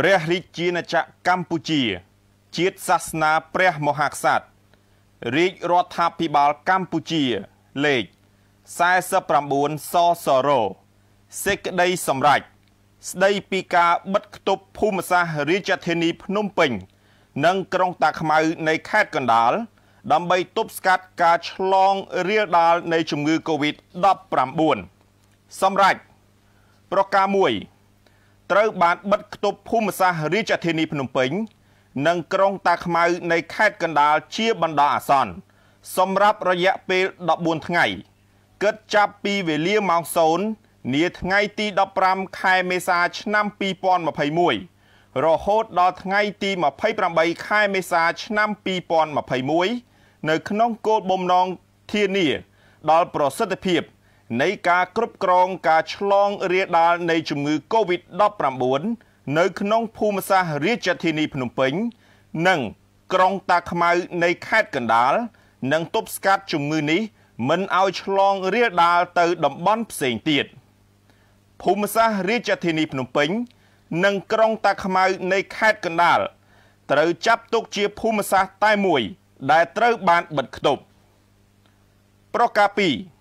ព្រះរាជាណាចក្រកម្ពុជា ជាតិសាសនា ព្រះមហាក្សត្ររាជរដ្ឋាភិបាលកម្ពុជាលេខ49សសរសេចក្តីសម្រេចស្ដីពីការបិទគប់ភូមិសាស្ត្ររាជធានីភ្នំពេញ និងក្រុងតាខ្មៅនៃខេត្តកណ្ដាលដើម្បីទប់ស្កាត់ការឆ្លងរាលដាលនៃជំងឺ Covid-19 សម្រាប់ប្រការ1ត្រូវបានបិទគប់ភូមិសាស្ត្ររាជធានីភ្នំពេញនិងក្រុង តាខ្មៅ នៃខេត្តកណ្ដាលជាបណ្ដោះអាសន្នសម្រាប់រយៈពេល14ថ្ងៃគិតចាប់ពីវេលាម៉ោង0នាថ្ងៃទី15ខែមេសាឆ្នាំ2021រហូតដល់ថ្ងៃ ទី28ខែមេសាឆ្នាំ2021នៅ ក្នុងគោលបំណងធានា ដល់ប្រសិទ្ធភាពនៃការគ្រប់គ្រងការឆ្លងរាលដាលនៃជំងឺ Covid-19 នៅក្នុងភូមិសាស្ត្ររាជធានីភ្នំពេញ និងក្រុងតាខ្មៅនៃខេត្តកណ្ដាលនិងទប់ស្កាត់ជំងឺនេះមិនឲ្យឆ្លងរាលដាលទៅតំបន់ផ្សេងទៀតភូមិសាស្ត្ររាជធានីភ្នំពេញនិងក្រុងតាខ្មៅនៃខេត្តកណ្ដាលត្រូវចាប់ទុកជាភូមិសាស្ត្រតែមួយ ដែលត្រូវបានបិទគប់ប្រការ2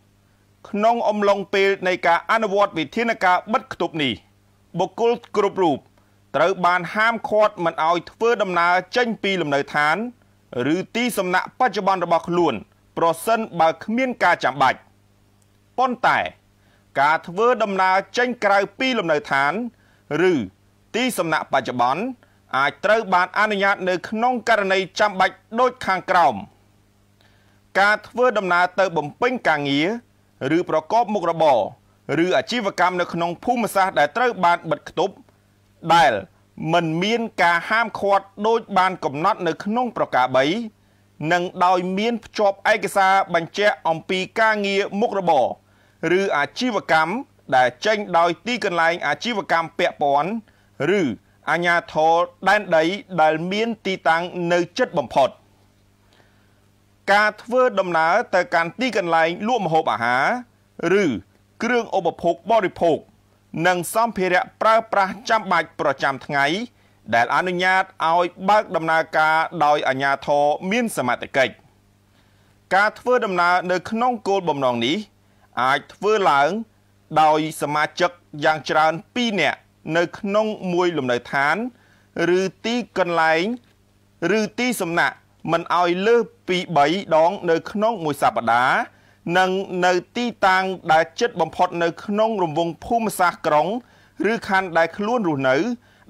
ក្នុងអំឡុងពេលនៃការអនុវត្តវិធានការបិទគប់នេះបុគ្គលគ្រប់រូបត្រូវបានហាមឃាត់មិនឲ្យធ្វើដំណើរចេញពីលំនៅឋាន ឬទីសំណាក់បច្ចុប្បន្នរបស់ខ្លួន ប្រសិនបើគ្មានការចាំបាច់ប៉ុន្តែការធ្វើដំណើរចេញក្រៅពីលំនៅឋាន ឬទីសំណាក់បច្ចុប្បន្នអាចត្រូវបានអនុញ្ញាតនៅក្នុងករណីចាំបាច់ដូចខាងក្រោម ការធ្វើដំណើរទៅបំពេញការងារឬប្រកបមុខរបរឬអាជីវកម្មនៅក្នុងភូមិសាស្ត្រដែលត្រូវ បានបិទគប់ដែលមិនមានការហាមឃាត់ដូចបានកំណត់នៅក្នុងប្រការ3និងដោយមាន ភ្ជាប់ឯកសារបញ្ជាក់អំពីការងារមុខរបរឬអាជីវកម្មដែលចេញដោយទីកន្លែង អាជីវកម្មពាក់ព័ន្ធឬអាជ្ញាធរដែនដីដែលមាន ទីតាំងនៅជិតបំផុត។ការធ្វើដំណើរទៅកាន់ទីកន្លែងលក់ម្ហូបអាហារឬគ្រឿងឧបភោគបរិភោគនិងសម្ភារៈប្រើប្រាស់ចាំបាច់ប្រចាំថ្ងៃ ដែលអនុញ្ញាតឲ្យបើកដំណើរការដោយអាជ្ញាធរមានសមត្ថកិច្ចការធ្វើដំណើរនៅក្នុងគោលបំណងនេះ អាចធ្វើឡើងដោយសមាជិកយ៉ាងច្រើន2នាក់នៅក្នុងមួយលំនៅឋាន ឬទីកន្លែងឬទីសំណាក់មិនឲ្យលើសពី3ដងនៅក្នុងមួយសប្តាហ៍និងនៅទីតាំងដែលជិតបំផុតនៅ ក្នុងរង្វង់ភូមិសាស្ត្រក្រុង ឬខណ្ឌដែលខ្លួនរស់នៅ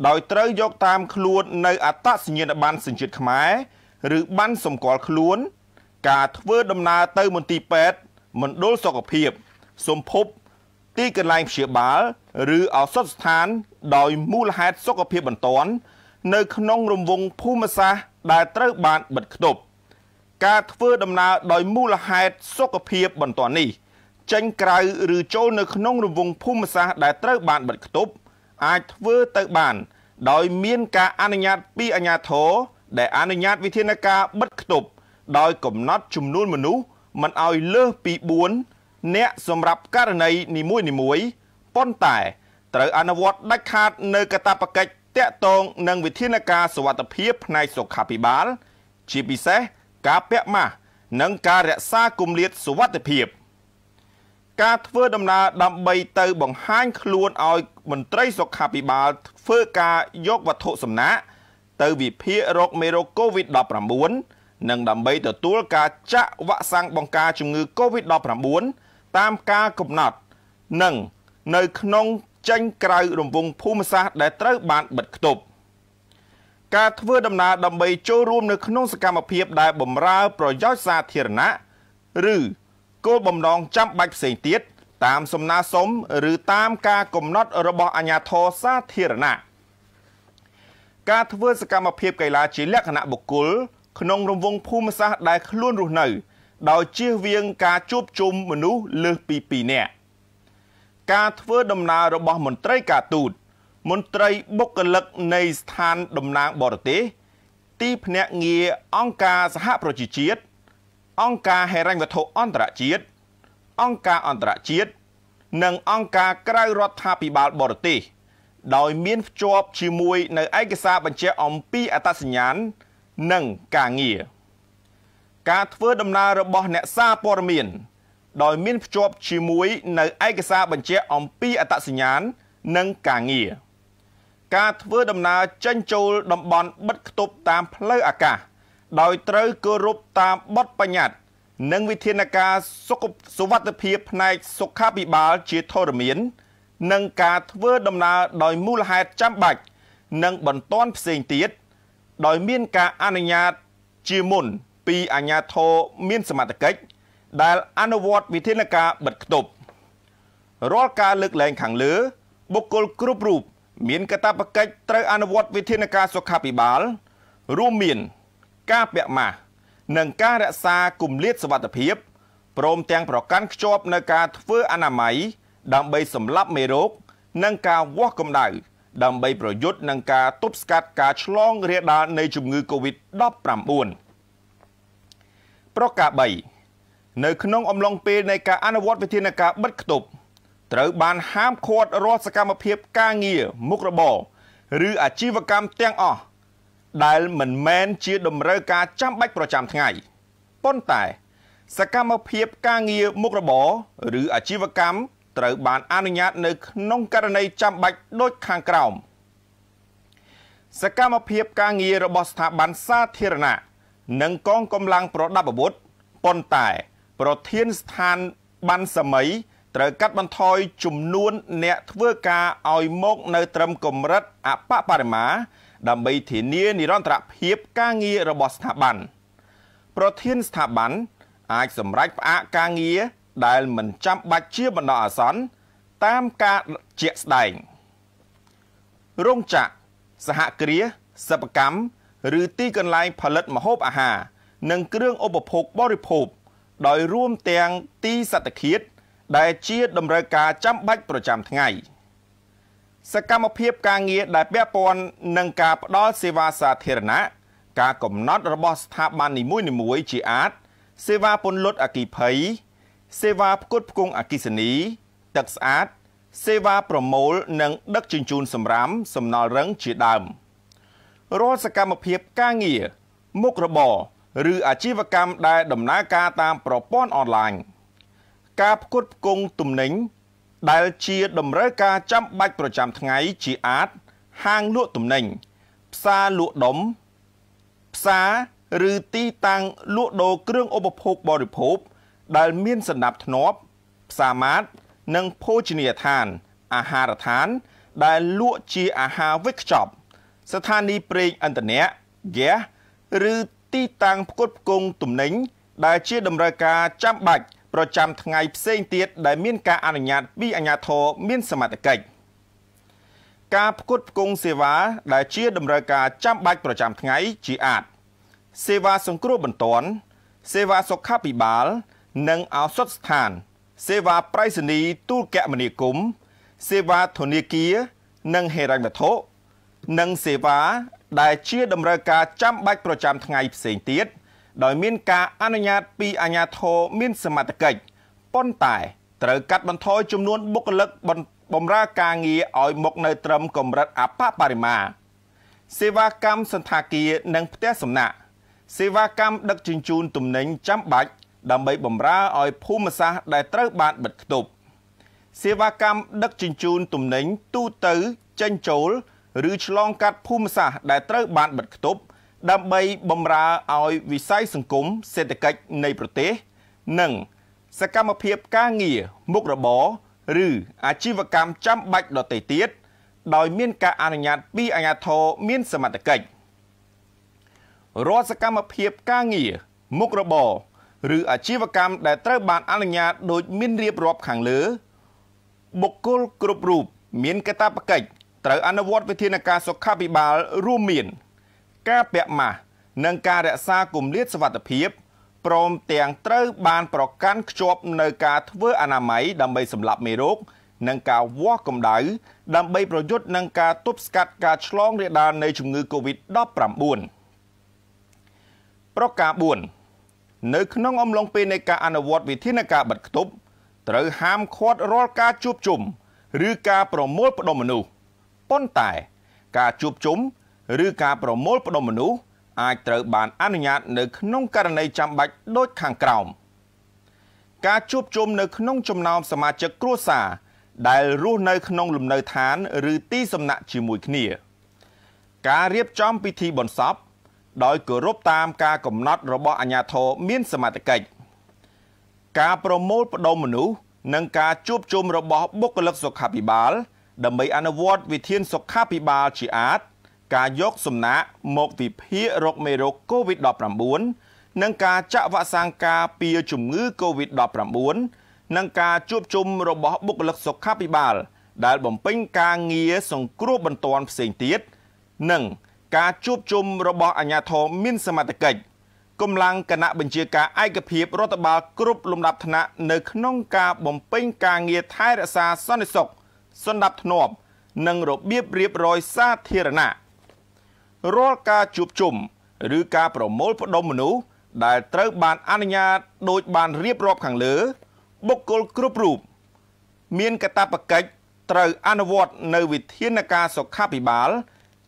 ដោយត្រូវយកតាមខ្លួននៅអត្តសញ្ញាណប័ណ្ណសញ្ជាតិខ្មែរឬប័ណ្ណសម្គាល់ខ្លួន ការធ្វើដំណើរទៅមន្ទីរពេទ្យមណ្ឌលសុខភាពសម្ភព ទីកន្លែងព្យាបាលឬឱសថស្ថាន ដោយមូលហេតុសុខភាពបន្ទាន់នៅក្នុងរង្វង់ភូមិសាស្ត្រដែលត្រូវ បានបិទគប់ការធ្វើដំណើរដោយមូលហេតុសុខភាពបន្ទាន់នេះចេញក្រៅឬចូលនៅក្នុងរង្វង់ភូមិសាស្ត្រដែលត្រូវបានបិទគប់ អាចធ្វើទៅបានដោយមានការអនុញ្ញាតពីអាជ្ញាធរដែលអនុញ្ញាតវិធានការបិទគប់ដោយកំណត់ចំនួនមនុស្សមិនឲ្យលើសពី4អ្នកសម្រាប់ករណីនីមួយៗប៉ុន្តែត្រូវអនុវត្តដាច់ខាត នៅកាតព្វកិច្ចតាក់ទងនឹងវិធានការសុវត្ថិភាពផ្នែកសុខាភិបាលជាពិសេសការពាក់ម៉ាស់និងការរក្សាគម្លាតសុវត្ថិភាពការធ្វើដំណើរដើម្បីទៅបង្ហាញខ្លួនឲ្យមន្ត្រីសុខាភិបាលធ្វើការយកវត្ថុសំណាក់ទៅវិភាគរោគមេរោគ COVID-19 និងដើម្បីទទួលការចាក់វ៉ាក់សាំងបង្ការជំងឺ COVID-19 តាមការកំណត់និងនៅក្នុងចេញក្រៅរង្វង់ភូមិសាស្ត្រដែលត្រូវ បានបិទគប់ការធ្វើដំណើរដើម្បី ចូលរួមនៅក្នុងសកម្មភាព ដែលបម្រើប្រយោជន៍សាធារណៈឬគោលបំណងចាំបាច់ផ្សេងទៀតតាមសំណើសុំ ឬតាមការកំណត់របស់អាជ្ញាធរសាធារណៈការធ្វើសកម្មភាពកីឡាជាលក្ខណៈបុគ្គលក្នុងរង្វង់ភូមិសាស្ត្រដែលខ្លួនរស់នៅដោយជៀសវាង ការជួបជុំមនុស្សលើសពី2នាក់ការធ្វើដំណើររបស់មន្ត្រីការទូតមន្ត្រីបុគ្គលិកនៃស្ថានតំណាងបរទេស ទីភ្នាក់ងារអង្គការសហប្រជាជាតិអង្គការហិរញ្ញវត្ថុអន្តរជាតិអង្គការអន្តរជាតិនិងអង្គការក្រៅរដ្ឋាភិបាលបរទេស ដោយមានភ្ជាប់ជាមួយនៅឯកសារបញ្ជាក់អំពីអត្តសញ្ញាណនិងការងារការធ្វើដំណើររបស់អ្នកសារព័ត៌មានដោយមានភ្ជាប់ជាមួយនៅឯកសារបញ្ជាក់អំពីអត្តសញ្ញាណនិងការងារការធ្វើដំណើរចេញចូលតំបន់បិទគប់តាមផ្លូវអាកាសដោយត្រូវគោរពតាមបទបញ្ញត្តិនិងវិធានការសុខសុវត្ថិភាពផ្នែកសុខាភិបាលជាធរមាន និងការធ្វើដំណើរដោយមូលហេតុចាំបាច់និងបន្ទាន់ផ្សេងទៀត ដោយមានការអនុញ្ញាតជាមុនពីអាជ្ញាធរមានសមត្ថកិច្ចដែលអនុវត្តវិធានការបិទគប់រាល់ការលើកលែង ខាងលើ បុគ្គលគ្រប់រូបមានកាតព្វកិច្ចត្រូវអនុវត្តវិធានការសុខាភិបាលរួមមាន ការពាក់ម៉ាស់និងការរក្សាគម្លាតសុវត្ថិភាពព្រមទាំង ប្រកាន់ខ្ជាប់នូវការធ្វើអនាម័យដើម្បីសម្លាប់មេរោគនិងការវាស់កម្ដៅដើម្បីប្រយុទ្ធនឹងការទប់ស្កាត់ការឆ្លងរាលដាលនៃជំងឺ Covid-19 ប្រការ3នៅក្នុងអំឡុងពេលនៃការអនុវត្តវិធានការបិទគប់ត្រូវបានហាមឃាត់រាល់សកម្មភាព ការងារមុខរបរឬអាជីវកម្មទាំងអស់ដែលមិនមែនជាតម្រូវការចាំបាច់ប្រចាំថ្ងៃប៉ុន្តែ សកម្មភាពការងារមុខរបរឬអាជីវកម្មត្រូវបានអនុញ្ញាតនៅក្នុងករណីចាំបាច់ដូចខាងក្រោមសកម្មភាពការងាររបស់ស្ថាប័នសាធារណៈនិងកងកម្លាំងប្រដាប់អាវុធប៉ុន្តែប្រធានស្ថានបានសម័យត្រូវកាត់បន្ថយចំនួន អ្នកធ្វើការឲ្យមកនៅត្រឹមកម្រិតអបបរមា ដើម្បីធានានិរន្តរភាពការងាររបស់ស្ថាប័នប្រធានស្ថាប័នអាចសម្រេចផ្អាកការងារដែល មិនចាំបាច់ជាបណ្ដោះអាសន្នតាមការជាក់ស្ដែងរោងចក្រសហគ្រាសសិប្បកម្មឬទីកន្លែងផលិតម្ហូបអាហារនិងគ្រឿងឧបភោគបរិភោគដោយរួមទាំងទីសត្តឃាតដែលជាតម្រូវការចាំបាច់ប្រចាំថ្ងៃ សកម្មភាពការងារដែលពាក់ព័ន្ធនឹងការផ្តល់សេវាសាធារណៈការកំណត់របស់ស្ថាប័ននីមួយៗជាអាចសេវាពន្លត់អគិភ័យសេវាផ្គត់ផ្គង់អគិសនី ទឹកស្អាតសេវាប្រមូល និង ដឹកជញ្ជូនសម្រាមសំណល់រឹងជាដើមរាល់សកម្មភាពការងារមុខរបរឬអាជីវកម្មដែលដំណើរការតាមប្រព័ន្ធអនឡាញការផ្គត់ផ្គង់ទំនិញដែលជាតម្រូវការចាំបាច់ប្រចាំថ្ងៃជាអាចហាងលក់ទំនិញផ្សារលក់ដុំផ្សារឬទីតាំងលក់ដូរគ្រឿងឧបភោគបរិភោគដែលមានសណ្ដាប់ធ្នាប់ផ្សារម៉ាតនិងភោជនីយដ្ឋានអាហារដ្ឋាន ដែលលក់ជាអាហារវេចខ្ចប់ស្ថានីយ៍ប្រេងឥន្ធនៈហ្គាសឬទីតាំងផ្គត់ផ្គង់ទំនិញដែលជាតម្រូវការចាំបាច់ប្រចាំថ្ងៃ ផ្សេងទៀតដែលមានការអនុញ្ញាតពីអាជ្ញាធរមាន សមត្ថកិច្ចការផ្គត់ផ្គង់សេវាដែលជាតម្រូវការចាំបាច់ប្រចាំថ្ងៃជាអាច សេវាសង្គ្រោះបន្ទាន់សេវាសុខាភិបាលនិងឱសថស្ថាន សេវាប្រៃសណីទូរគមនាគមន៍សេវាធនាគារនិងហិរញ្ញវត្ថុនិងសេវាដែលជាតម្រូវការចាំបាច់ប្រចាំថ្ងៃផ្សេងទៀតដោយមានការអនុញ្ញាតពីអាជ្ញាធរមាន សមត្ថកិច្ចប៉ុន្តែត្រូវកាត់បន្ថយចំនួនបុគ្គលិកបម្រើការងារឲ្យមកនៅត្រឹមកម្រិតអបបរិមាសេវាកម្មសន្តាគារនិង ផ្ទះសំណាក់ សេវាកម្មដឹកជញ្ជូនទំនិញចាំបាច់ដើម្បីបម្រើឲ្យភូមិសាស្ត្រដែលត្រូវ បានបិទគប់សេវាកម្មដឹកជញ្ជូនទំនិញទូទៅចិញ្ចោលឬឆ្លងកាត់ភូមិសាស្ត្រដែលត្រូវបានបិទគប់ ដើម្បីបំរើឲ្យវិស័យសង្គមសេដ្ឋកិច្ចនៃប្រទេស និងសកម្មភាពការងារមុខរបរឬអាជីវកម្មចាំបាច់ដទៃទៀតដោយមានការអនុញ្ញាតពីអាជ្ញាធរមានសមត្ថកិច្ចរាល់សកម្មភាពការងារមុខរបរឬអាជីវកម្មដែលត្រូវបានអនុញ្ញាតដោយមានរៀបរាប់ខាងលើបុគ្គលគ្រប់រូបមានកាតព្វកិច្ចត្រូវអនុវត្តវិធានការសុខាភិបាលរួមមាន ការពាក់ម៉ាស់និងការរក្សាគម្លាតសុវត្ថិភាពព្រមទាំងត្រូវបាន ប្រកាន់ ខ្ជាប់នៅការធ្វើអនាម័យដើម្បីសម្លាប់មេរោគនិងការវាស់កម្ដៅដើម្បីប្រយុទ្ធនឹងការទប់ស្កាត់ការឆ្លងរាលដាល នៃជំងឺ Covid-19 ប្រការ4នៅក្នុងអំឡុងពេលនៃការអនុវត្តវិធានការបិទគប់ត្រូវហាមឃាត់រាល់ការជួបជុំឬការប្រមូលផ្ដុំមនុស្សប៉ុន្តែការជួបជុំឬ ការប្រមូល ផ្ដុំមនុស្សអាចត្រូវបានអនុញ្ញាត នៅក្នុងករណីចាំបាច់ដូចខាងក្រោមការជួបជុំនៅក្នុងចំណោមសមាជិកគ្រួសារដែលរស់នៅក្នុងលំនៅឋាន ឬទីសំណាក់ជាមួយគ្នា ការរៀបចំពិធីបុណ្យសពដោយគោរពតាមការកំណត់របស់អាជ្ញាធរមានសមត្ថកិច្ចការប្រមូលផ្ដុំមនុស្សនិងការជួបជុំរបស់បុគ្គលិកសុខាភិបាលដើម្បីអនុវត្តវិធានសុខាភិបាលជាអាតការយកសំណាក់មកវិភាគរោគមេរោគ COVID-19 និងការចាក់វ៉ាក់សាំងការពារជំងឺ COVID-19 និងការជួបជុំរបស់បុគ្គលិកសុខាភិបាលដែលបំពេញការងារសង្គ្រោះបន្ទាន់ផ្សេងទៀត និងការជួបជុំរបស់អាជ្ញាធរមានសមត្ថកិច្ចកម្លាំងគណៈបញ្ជាការឯកភាពរដ្ឋបាលគ្រប់លំដាប់ថ្នាក់នៅក្នុងការបំពេញការងារថែរក្សាសន្តិសុខសន្តិភាពធ្នាប់និងរបៀបរៀបរយសាធារណៈរាល់ការជួបជុំឬការប្រមូលផ្ដុំមនុស្សដែលត្រូវបានអនុញ្ញាតដោយបានរៀបរាប់ខាងលើបុគ្គលគ្រប់រូប មានកាតព្វកិច្ចត្រូវអនុវត្តនៅវិធានការសុខាភិបាល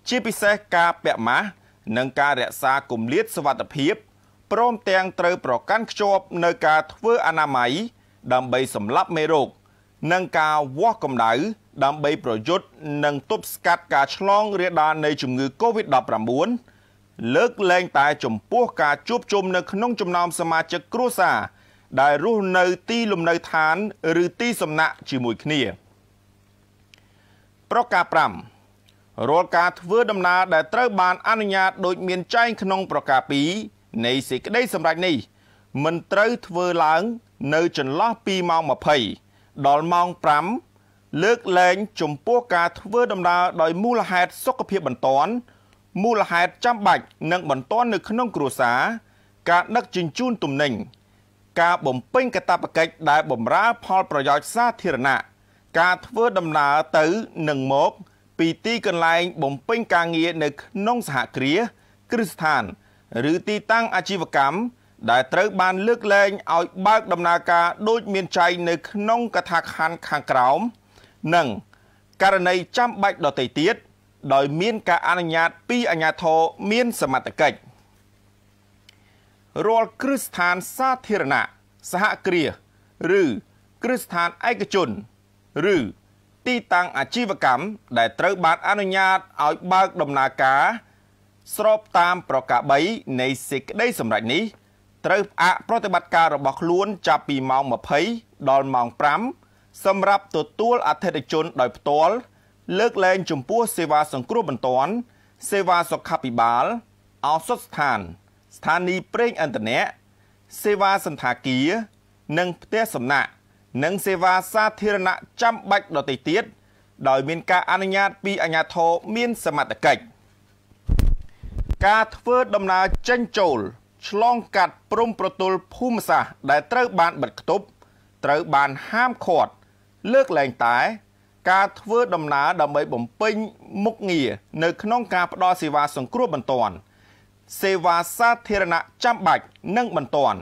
ជាពិសេសការពាក់ម៉ាស់និងការរក្សាគម្លាតសុវត្ថិភាពព្រមទាំងត្រូវប្រកាន់ខ្ជាប់នៅការធ្វើអនាម័យដើម្បីសម្លាប់មេរោគនិងការវាស់កម្ដៅដើម្បីប្រយុទ្ធនិងទប់ស្កាត់ការឆ្លងរាលដាលនៃជំងឺ Covid-19 លើកលែងតែចំពោះការជួបជុំនៅក្នុងចំណោមសមាជិកគ្រួសារដែលរស់នៅទីលំនៅឋាន ឬទីសំណាក់ជាមួយគ្នា ប្រការ5រាល់ការធ្វើដំណើរដែលត្រូវបានអនុញ្ញាតដោយមានចែងក្នុងប្រការ2នៃសេចក្តីសម្រេចនេះ មិនត្រូវធ្វើឡើងនៅចន្លោះពីម៉ោង20ដល់ម៉ោង5លើកលែងចំពោះការធ្វើដំណើរដោយមូលហេតុសុខភាពបន្ទាន់មូលហេតុចាំបាច់និងបន្ទាន់នៅក្នុងគ្រួសារការដឹកជញ្ជូនទំនិញការបំពេញកាតព្វកិច្ចដែលបម្រើផលប្រយោជន៍សាធារណៈការធ្វើដំណើរទៅនិងមកពីទីកន្លែង បំពេញការងារនៅក្នុងសហគ្រាសគ្រឹះស្ថានឬទីតាំងអាជីវកម្មដែលត្រូវបានលើកលែងឲ្យបើកដំណើរការដូចមានចែងនៅក្នុងកថាខណ្ឌខាងក្រោមនិងករណីចាំបាច់ដទៃទៀត ដោយមានការអនុញ្ញាតពីអាជ្ញាធរមាន សមត្ថកិច្ចរាល់គ្រឹះស្ថានសាធារណៈសហគ្រាសឬគ្រឹះស្ថានឯកជនឬ ទីតាំងអាជីវកម្មដែលត្រូវ បានអនុញ្ញាតឲ្យបើកដំណើរការស្របតាមប្រការ3នៃសេចក្តីសម្រេចនេះត្រូវផ្អាកប្រតិបត្តិការរបស់ខ្លួនចាប់ពីម៉ោង20ដល់ម៉ោង5សម្រាប់ទទួលអតិថិជនដោយ ផ្ទាល់លើកលែងចំពោះសេវាសង្គ្រោះបន្ទាន់សេវាសុខាភិបាលឱសថស្ថាន ស្ថានីយ៍ប្រេងឥន្ធនៈសេវាសន្តាគារនិងផ្ទះសំណាក់និងសេវាសាធារណៈចាំបាច់ដទៃទៀត ដោយមានការអនុញ្ញាតពីអាជ្ញាធរមាន សមត្ថកិច្ចការធ្វើដំណើរចេញចូលឆ្លងកាត់ព្រំប្រទល់ភូមិសាស្ត្រដែលត្រូវបានបិទគប់ត្រូវបានហាមឃាត់លើកលែងតែការធ្វើដំណើរដើម្បីបំពេញមុខងារនៅក្នុងការផ្តល់សេវាសង្គ្រោះបន្ទាន់សេវាសាធារណៈចាំបាច់និងបន្ទាន់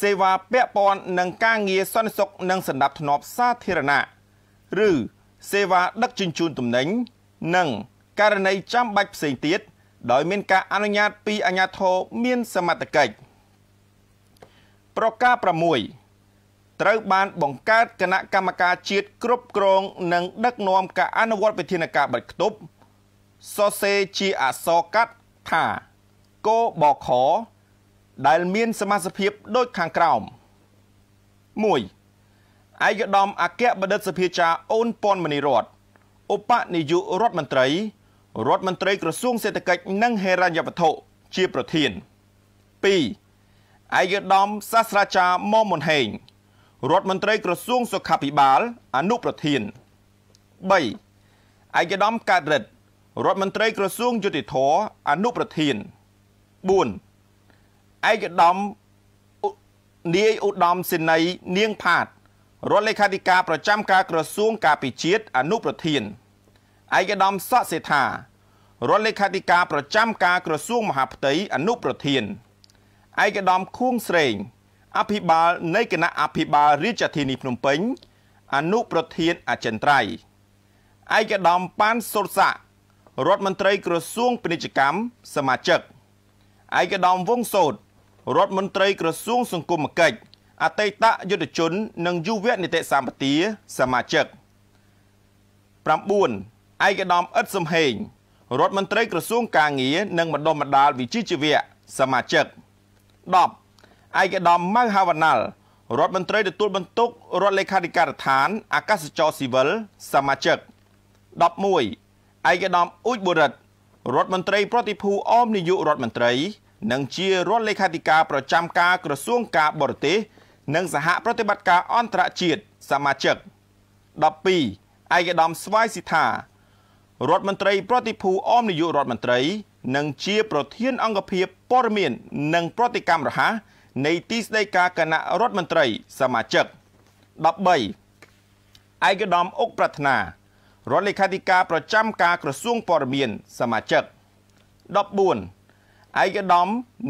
សេវាពាក់ព័ន្ធនឹងការងារសន្តិសុខនិងសន្តិភាពសាធារណៈឬសេវាដឹកជញ្ជូនទំនិញនិងករណីចាំបាច់ផ្សេងទៀតដោយមានការអនុញ្ញាតពីអាជ្ញាធរមានសមត្ថកិច្ចប្រការ6ត្រូវបានបង្កើតគណៈកម្មការជាតិគ្រប់គ្រងនិងដឹកនាំការអនុវត្តវិធានការបិទគប់សរសេរជាអក្សរកាត់ថាកបខដែលមានសមាជិកភាពដូចខាងក្រោម1ឯកឧត្តមអគ្គបណ្ឌិតសភាចារអូនពាន់មនីរតឧបនាយករដ្ឋមន្ត្រីរដ្ឋមន្ត្រីក្រសួងសេដ្ឋកិច្ចនិងហិរញ្ញវត្ថុជាប្រធាន2ឯកឧត្តមសាស្ត្រាចារ្យមមមុនហេងរដ្ឋមន្ត្រីក្រសួងសុខាភិបាលអនុប្រធាន3ឯកឧត្តមកើតរិទ្ធរដ្ឋមន្ត្រីក្រសួងយុតិធធអនុប្រធាន4ឯកឧត្តមនាយឧត្តមសេនីយ៍នាងផាត រដ្ឋលេខាធិការប្រចាំការក្រសួងការពារជាតិអនុប្រធាន5ឯកឧត្តមសកសេដ្ឋារដ្ឋលេខាធិការប្រចាំការក្រសួងមហាផ្ទៃអនុប្រធានឯកឧត្តមខួងស្រេង អភិបាល នៃគណៈអភិបាលរាជធានីភ្នំពេញអនុប្រធានអចិន្ត្រៃយ៍ឯកឧត្តមប៉ានសុរស័ករដ្ឋមន្ត្រីក្រសួងពាណិជ្ជកម្មសមាជិកឯកឧត្តមវង្សសោតរដ្ឋមន្ត្រីក្រសួងសង្គមកិច្ចអតីតយុទ្ធជននិងយុវនីតិសម្បទាសមាជិក9ឯកឧត្តមអ៊ិតសំហេងរដ្ឋមន្ត្រីក្រសួងកាងារនិងម្ដុំម្ដាលវិជាជីវៈសមាជិក10ឯកឧត្តមម៉ៅហាវណ្ណាល់រដ្ឋមន្ត្រីទទួលបន្ទុករដ្ឋលេខាធិការដ្ឋាន អាកាសចរស៊ីវិលសមាជិក11ឯកឧត្តមអ៊ុចបូរិតរដ្ឋមន្ត្រីប្រតិភូអមនាយករដ្ឋមន្ត្រី និងជារដ្ឋលេខាធិការប្រចាំការក្រសួងការបរទេសនិងសហប្រតិបត្តិការអន្តរជាតិសមាជិក12ឯកឧត្តមស្វាយសិដ្ឋារដ្ឋមន្ត្រីប្រតិភូអមនាយករដ្ឋមន្ត្រីនិងជាប្រធានអង្គភាពព័ត៌មាននិងប្រតិកម្មរហ័សនៃទីស្តីការគណៈរដ្ឋមន្ត្រីសមាជិក13ឯកឧត្តមអុកប្រាថ្នារដ្ឋលេខាធិការប្រចាំការក្រសួងព័ត៌មានសមាជិក14ឯកឧត្តម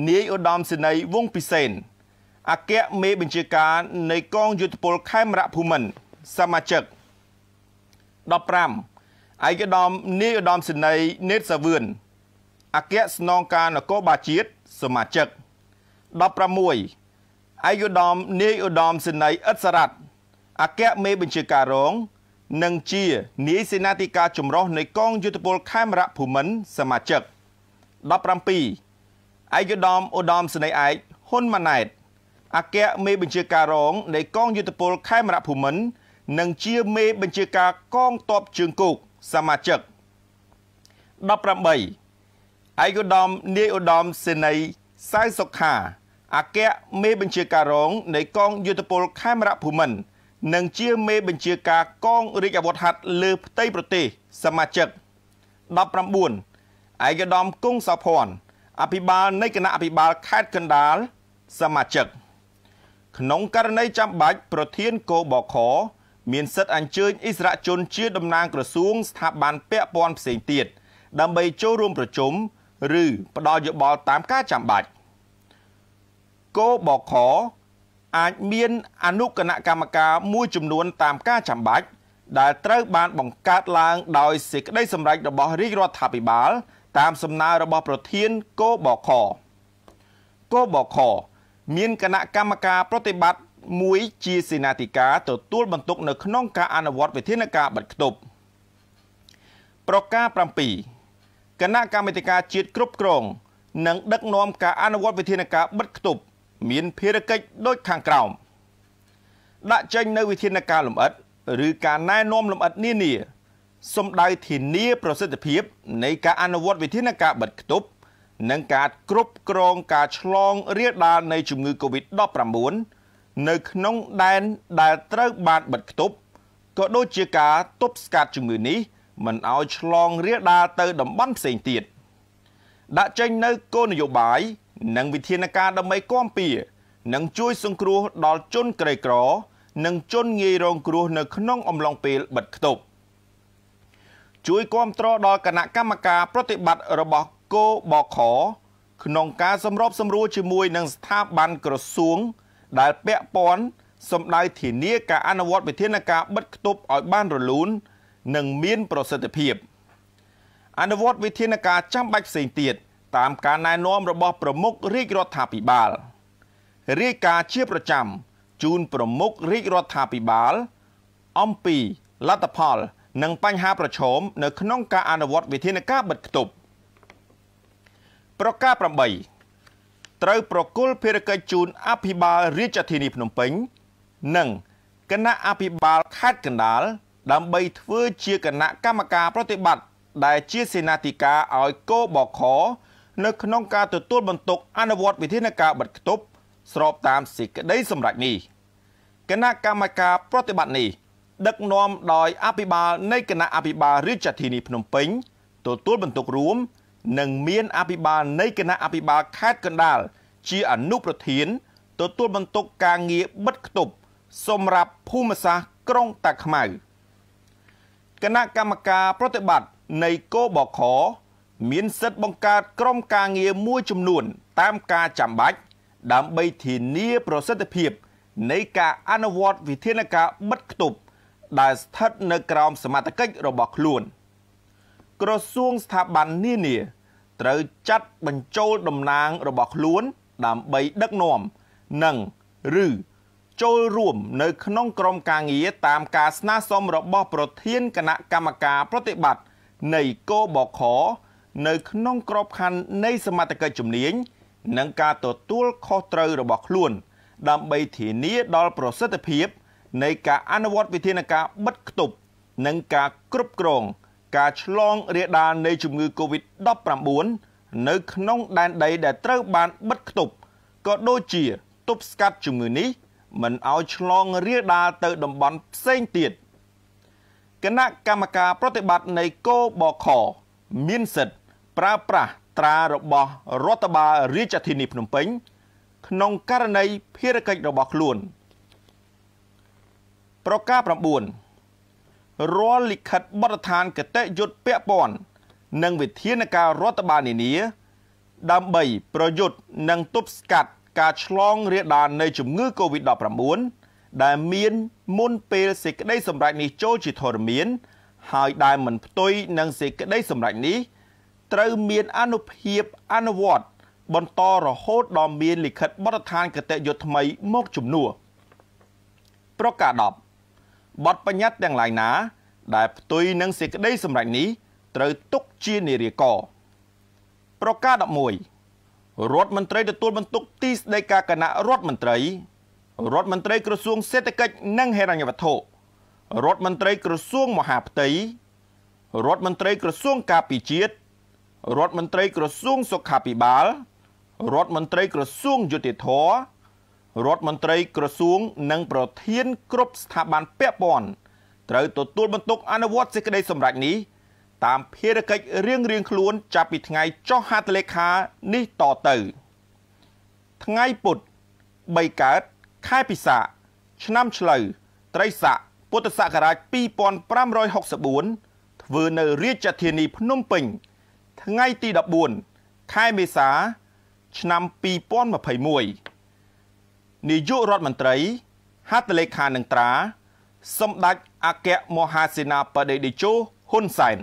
នាយឧត្តមសេនីយ៍វងពិសេនអគ្គមេបញ្ជាការ នៃកងយុទ្ធពលខេមរៈភូមិន្ទសមាជិក15ឯកឧត្តមនាយឧត្តមសេនីយ៍នេតសាវឿនអគ្គស្នងការនគរបាលជាតិសមាជិក16ឯកឧត្តមនាយឧត្តមសេនីយ៍អិតសរ៉ាត់អគ្គមេបញ្ជាការរងនិងជានាយសេនាធិការចម្រុះនៃកងយុទ្ធពលខេមរៈភូមិន្ទសមាជិក17ឯកឧត្តមឧត្តមសេនីយ៍ឯកហ៊ុនម៉ាណែតអគ្គមេបញ្ជាការរងនៃកងយុទ្ធពលខេមរៈភូមិន្ទនិងជាមេបញ្ជាការកងទ័ពជើងគោកសមាជិក18ឯកឧត្តមនាយឧត្តមសេនីយ៍សៅសុខាអគ្គមេបញ្ជាការរង នៃកងយុទ្ធពលខេមរៈភូមិន្ទនិងជាមេបញ្ជាការកងរាជអាវុធហត្ថលើផ្ទៃប្រទេសសមាជិក19ឯកឧត្តមគង់សុភ័ណ្ឌអភិបាលនៃគណៈអភិបាលខេត្តកណ្ដាល សមាជិកក្នុងករណីចាំបាច់ប្រធានគបខមានសិទ្ធិអញ្ជើញអិសរាជជនជាតំណាងក្រសួងស្ថាប័នពាក់ព័ន្ធផ្សេងទៀតដើម្បីចូលរួមប្រជុំឬផ្ដល់យោបល់តាមការចាំបាច់គោបកខអាចមាន អនុគណៈកម្មការមួយចំនួន តាមការចាំបាច់ដែលត្រូវបាន បង្កើតឡើងដោយសេចក្តីសម្រេចរបស់រាជរដ្ឋាភិបាល តាមសំណើរបស់ ប្រធានគោបកខគោបកខមានគណៈកម្មការប្រតិបត្តិមួយជាសេនាធិការទទួលបន្ទុក នៅក្នុងការអនុវត្តវិធានការបិទគប់ប្រការ7គណៈកម្មាធិការជាតិគ្រប់គ្រងនិង ដឹកនាំការអនុវត្តវិធានការបិទគប់មានភារកិច្ចដូចខាងក្រោមដាក់ចេញនៅវិធានការលម្អិតឬការណែនាំលម្អិតនានាសំដៅធានាប្រសិទ្ធភាព នៃការអនុវត្តវិធានការបិទគប់ និងការគ្រប់គ្រងការឆ្លងរាលដាលនៃ ជំងឺ Covid-19 នៅក្នុងដែនដែលត្រូវបានបិទគប់ក៏ដូចជាការទប់ស្កាត់ជំងឺនេះមិនឲ្យឆ្លងរាលដាលទៅតំបន់ផ្សេងទៀតដាក់ចេញនៅគោលនយោបាយ និងវិធានការដើម្បីគាំពៀនិងជួយសង្គ្រោះ ដល់ជនក្រីក្រ និងជនងាយរងគ្រោះនៅក្នុងអំឡុងពេលបិទគប់ជួយគាំទ្រដល់គណៈកម្មការប្រតិបត្តិរបស់គោបខ ក្នុងការសម្របសម្រួលជាមួយនឹងស្ថាប័នក្រសួងដែលពាក់ព័ន្ធសម្ដៅធានាការអនុវត្តវិធានការបិទគប់ឲ្យបានរលូននិងមាន ប្រសិទ្ធភាព អនុវត្តវិធានការចាំបាច់ផ្សេងទៀត តាមការណែនាំរបស់ប្រមុខរាជរដ្ឋាភិបាលរាយការណ៍ជាប្រចាំជូនប្រមុខរាជរដ្ឋាភិបាលអំពីលទ្ធផល និងបញ្ហាប្រឈមនៅក្នុងការអនុវត្តវិធានការបិទគប់ប្រការ8ត្រូវប្រគល់ភារកិច្ចជូនអភិបាលរាជធានីភ្នំពេញ និងគណៈអភិបាលខេត្តកណ្ដាលដើម្បីធ្វើជាគណៈកម្មការប្រតិបត្តិដែលជាសេនាធិការឲ្យកោបខនៅក្នុងការទទួលបន្ទុកអនុវត្តវិធានការបិទគប់ស្របតាមសេចក្តីសម្រេចនេះគណៈកម្មការប្រតិបត្តិនេះដឹកនាំដោយអភិបាលនៃគណៈអភិបាលរាជធានីភ្នំពេញទទួល បន្ទុករួមនិងមានអភិបាលនៃគណៈអភិបាលខេត្តកណ្ដាលជាអនុប្រធានទទួលបន្ទុកការងារបិទគប់សម្រាប់ភូមិសាស្ត្រក្រុងតាខ្មៅគណៈកម្មការប្រតិបត្តិនៃគបខ មានសិទ្ធិបង្កើតក្រុមការងារមួយចំនួន តាមការចាំបាច់ដើម្បីធានាប្រសិទ្ធភាព នៃការអនុវត្តវិធានការបិទគប់ដែលស្ថិតនៅក្រោមសមត្ថកិច្ចរបស់ខ្លួន។ក្រសួងស្ថាប័ននានាត្រូវចាត់បញ្ចូលតំណាងរបស់ខ្លួនដើម្បីដឹកនាំនិងឬ ចូលរួមនៅក្នុងក្រមការងារតាមការស្នើសុំរបស់ប្រធានគណៈកម្មការប្រតិបត្តិនៃកបខ នៅក្នុងក្របខ័ណ្ឌនៃសមត្ថកិច្ចជំនាញ និងការទទួលខុសត្រូវរបស់ខ្លួន ដើម្បីធានាដល់ប្រសិទ្ធភាពនៃការអនុវត្តវិធានការបិទគប់ និងការគ្រប់គ្រងការឆ្លងរាលដាលនៃជំងឺ Covid-19 នៅក្នុងដែនដីដែលត្រូវបានបិទគប់ក៏ដូចជាទប់ស្កាត់ជំងឺនេះមិនឲ្យឆ្លងរាលដាលទៅតំបន់ផ្សេងទៀតគណៈកម្មការប្រតិបត្តិនៃកោបខមានសិទ្ធិប្រើប្រាស់ត្រារបស់រដ្ឋបាលរាជធានីភ្នំពេញ ក្នុងករណីភារកិច្ចរបស់ខ្លួន ប្រការ9រាល់លិខិតបទដ្ឋានកតិយុត្តពាក់ព័ន្ធនិងវិធានការរដ្ឋបាលនានា ដើម្បីប្រយុទ្ធនិងទប់ស្កាត់ការឆ្លងរាលដាលនៃជំងឺ Covid-19 ដែលមានមុនពេលសេចក្តីសម្រេចនេះចូលជាធរមាន ហើយដែលមិនផ្ទុយនឹងសេចក្តីសម្រេចនេះត្រូវមានអនុភាពអនុវត្តបន្តរហូតដល់មានលិខិតបទដ្ឋានកតយុត្តថ្មីមក ជំនួសប្រការ10បទបញ្ញត្តិទាំងឡាយណា ដែលផ្ទុយនឹងសេចក្តីសម្រេចនេះត្រូវទុកជានារីកប្រការ11រដ្ឋមន្ត្រីទទួលបន្ទុកទីស្តីការគណៈរដ្ឋមន្ត្រីរដ្ឋមន្ត្រីក្រសួងសេដ្ឋកិច្ចនិងហិរញ្ញវត្ថុរដ្ឋមន្ត្រីក្រសួងមហាផ្ទៃរដ្ឋមន្ត្រីក្រសួងការពារជាតិរដ្ឋមន្ត្រីក្រសួងសុខាភិបាលរដ្ឋមន្ត្រីក្រសួងយុតិធធម៌រដ្ឋមន្ត្រីក្រសួង និងប្រធានគ្រប់ស្ថាប័នពាក់ព័ន្ធត្រូវទទួលបន្ទុកអនុវត្តសេចក្តីសម្រេចនេះតាមភារកិច្ចរៀងរៀងខ្លួនចាប់ពីថ្ងៃចុះហត្ថលេខានេះតទៅថ្ងៃពុធ3កើតខែពិសា ឆ្នាំឆ្លូវត្រីស័កពុទ្ធសករាជ2564ធ្វើនៅរាជធានីភ្នំពេញ ថ្ងៃទី14ខែមេសា ឆ្នាំ2021នាយករដ្ឋមន្ត្រីហត្ថលេខានឹងត្រា សម្ដេចអគ្គមហាសេនាបតីតេជោហ៊ុនសែន